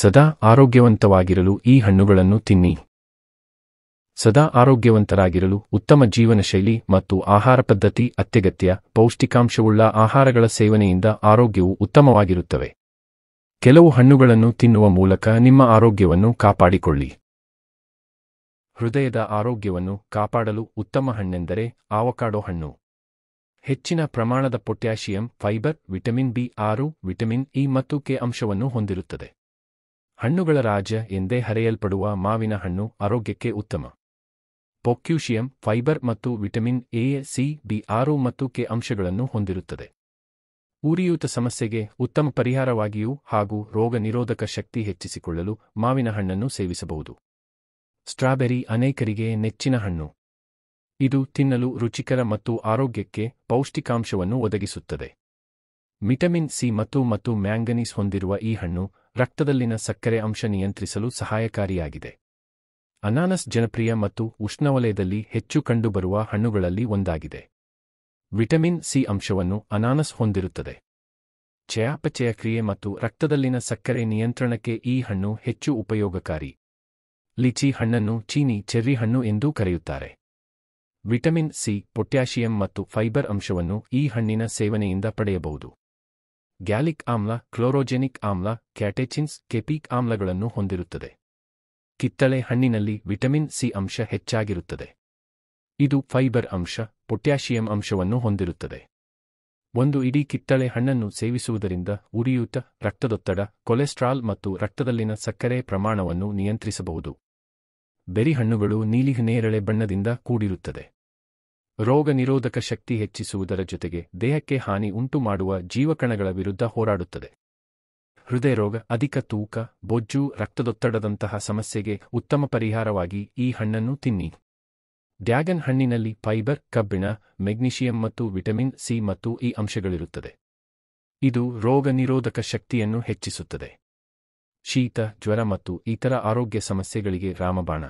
ಸದಾ ಆರೋಗ್ಯವಂತವಾಗಿರಲು ಈ ಹಣ್ಣುಗಳನ್ನು ತಿನ್ನಿ ಸದಾ ಆರೋಗ್ಯವಂತರಾಗಿರಲು ಉತ್ತಮ ಜೀವನಶೈಲಿ ಮತ್ತು ಆಹಾರ ಪದ್ಧತಿ ಅತ್ಯಗತ್ಯ ಪೌಷ್ಟಿಕಾಂಶವುಳ್ಳ ಆಹಾರಗಳ ಸೇವನೆಯಿಂದ ಆರೋಗ್ಯವು ಉತ್ತಮವಾಗಿರುತ್ತವೆ ಕೆಲವು ಹಣ್ಣುಗಳನ್ನು ತಿನ್ನುವ ಮೂಲಕ ನಿಮ್ಮ ಆರೋಗ್ಯವನ್ನು ಕಾಪಾಡಿಕೊಳ್ಳಿ ಹೃದಯದ ಆರೋಗ್ಯವನ್ನು ಕಾಪಾಡಲು ಉತ್ತಮ ಹಣ್ಣೆಂದರೆ ಆವಕಾಡೋ ಹಣ್ಣು ಹೆಚ್ಚಿನ ಪ್ರಮಾಣದ ಪೊಟ್ಯಾಷಿಯಂ ಫೈಬರ್ ವಿಟಮಿನ್ ಬಿ ಆರು ವಿಟಮಿನ್ ಇ ಮತ್ತು ಕೆ ಅಂಶವನ್ನು ಹೊಂದಿರುತ್ತದೆ ಹಣ್ಣುಗಳ ರಾಜ್ಯ ಎಂದೇ ಹರೆಯಲ್ಪಡುವ ಮಾವಿನ ಹಣ್ಣು ಆರೋಗ್ಯಕ್ಕೆ ಉತ್ತಮ ಪೊಕ್ಯೂಷಿಯಂ ಫೈಬರ್ ಮತ್ತು ವಿಟಮಿನ್ ಎ ಸಿ ಬಿ ಆರು ಮತ್ತು ಕೆ ಅಂಶಗಳನ್ನು ಹೊಂದಿರುತ್ತದೆ ಉರಿಯೂತ ಸಮಸ್ಯೆಗೆ ಉತ್ತಮ ಪರಿಹಾರವಾಗಿಯೂ ಹಾಗೂ ರೋಗ ನಿರೋಧಕ ಶಕ್ತಿ ಹೆಚ್ಚಿಸಿಕೊಳ್ಳಲು ಮಾವಿನ ಹಣ್ಣನ್ನು ಸೇವಿಸಬಹುದು ಸ್ಟ್ರಾಬೆರಿ ಅನೇಕರಿಗೆ ನೆಚ್ಚಿನ ಹಣ್ಣು ಇದು ತಿನ್ನಲು ರುಚಿಕರ ಮತ್ತು ಆರೋಗ್ಯಕ್ಕೆ ಪೌಷ್ಟಿಕಾಂಶವನ್ನು ಒದಗಿಸುತ್ತದೆ ವಿಟಮಿನ್ ಸಿ ಮತ್ತು ಮತ್ತು ಮ್ಯಾಂಗನೀಸ್ ಹೊಂದಿರುವ ಈ ಹಣ್ಣು ರಕ್ತದಲ್ಲಿನ ಸಕ್ಕರೆ ಅಂಶ ನಿಯಂತ್ರಿಸಲು ಸಹಾಯಕಾರಿಯಾಗಿದೆ ಅನಾನಸ್ ಜನಪ್ರಿಯ ಮತ್ತು ಉಷ್ಣವಲಯದಲ್ಲಿ ಹೆಚ್ಚು ಕಂಡುಬರುವ ಹಣ್ಣುಗಳಲ್ಲಿ ಒಂದಾಗಿದೆ ವಿಟಮಿನ್ ಸಿ ಅಂಶವನ್ನು ಅನಾನಸ್ ಹೊಂದಿರುತ್ತದೆ ಚಯಾಪಚಯ ಕ್ರಿಯೆ ಮತ್ತು ರಕ್ತದಲ್ಲಿನ ಸಕ್ಕರೆ ನಿಯಂತ್ರಣಕ್ಕೆ ಈ ಹಣ್ಣು ಹೆಚ್ಚು ಉಪಯೋಗಕಾರಿ ಲಿಚಿ ಹಣ್ಣನ್ನು ಚೀನಿ ಚೆರ್ರಿ ಹಣ್ಣು ಎಂದೂ ಕರೆಯುತ್ತಾರೆ ವಿಟಮಿನ್ ಸಿ ಪೊಟ್ಯಾಷಿಯಂ ಮತ್ತು ಫೈಬರ್ ಅಂಶವನ್ನು ಈ ಹಣ್ಣಿನ ಸೇವನೆಯಿಂದ ಪಡೆಯಬಹುದು ಗ್ಯಾಲಿಕ್ ಆಮ್ಲ ಕ್ಲೋರೋಜೆನಿಕ್ ಆಮ್ಲ ಕ್ಯಾಟೆಚಿನ್ಸ್ ಕೆಪಿಕ್ ಆಮ್ಲಗಳನ್ನು ಹೊಂದಿರುತ್ತದೆ ಕಿತ್ತಳೆ ಹಣ್ಣಿನಲ್ಲಿ ವಿಟಮಿನ್ ಸಿ ಅಂಶ ಹೆಚ್ಚಾಗಿರುತ್ತದೆ ಇದು ಫೈಬರ್ ಅಂಶ ಪೊಟ್ಯಾಸಿಯಂ ಅಂಶವನ್ನು ಹೊಂದಿರುತ್ತದೆ ಒಂದು ಇಡೀ ಕಿತ್ತಳೆ ಹಣ್ಣನ್ನು ಸೇವಿಸುವುದರಿಂದ ಉರಿಯೂತ ರಕ್ತದೊತ್ತಡ ಕೊಲೆಸ್ಟ್ರಾಲ್ ಮತ್ತು ರಕ್ತದಲ್ಲಿನ ಸಕ್ಕರೆ ಪ್ರಮಾಣವನ್ನು ನಿಯಂತ್ರಿಸಬಹುದು ಬೆರಿಹಣ್ಣುಗಳು ಹಣ್ಣುಗಳು ನೀಲಿ ನೇರಳೆ ಬಣ್ಣದಿಂದ ಕೂಡಿರುತ್ತದೆ ರೋಗನಿರೋಧಕ ಶಕ್ತಿ ಹೆಚ್ಚಿಸುವುದರ ಜೊತೆಗೆ ದೇಹಕ್ಕೆ ಹಾನಿ ಉಂಟುಮಾಡುವ ಜೀವಕಣಗಳ ವಿರುದ್ಧ ಹೋರಾಡುತ್ತದೆ ಹೃದಯ ರೋಗ ಅಧಿಕ ತೂಕ ಬೊಜ್ಜು ರಕ್ತದೊತ್ತಡದಂತಹ ಸಮಸ್ಯೆಗೆ ಉತ್ತಮ ಪರಿಹಾರವಾಗಿ ಈ ಹಣ್ಣನ್ನು ತಿನ್ನಿ ಡ್ಯಾಗನ್ ಹಣ್ಣಿನಲ್ಲಿ ಫೈಬರ್ ಕಬ್ಬಿಣ ಮೆಗ್ನೀಷಿಯಂ ಮತ್ತು ವಿಟಮಿನ್ ಸಿ ಮತ್ತು ಈ ಅಂಶಗಳಿರುತ್ತದೆ ಇದು ರೋಗ ನಿರೋಧಕ ಶಕ್ತಿಯನ್ನು ಹೆಚ್ಚಿಸುತ್ತದೆ ಶೀತ ಜ್ವರ ಮತ್ತು ಇತರ ಆರೋಗ್ಯ ಸಮಸ್ಯೆಗಳಿಗೆ ರಾಮಬಾಣ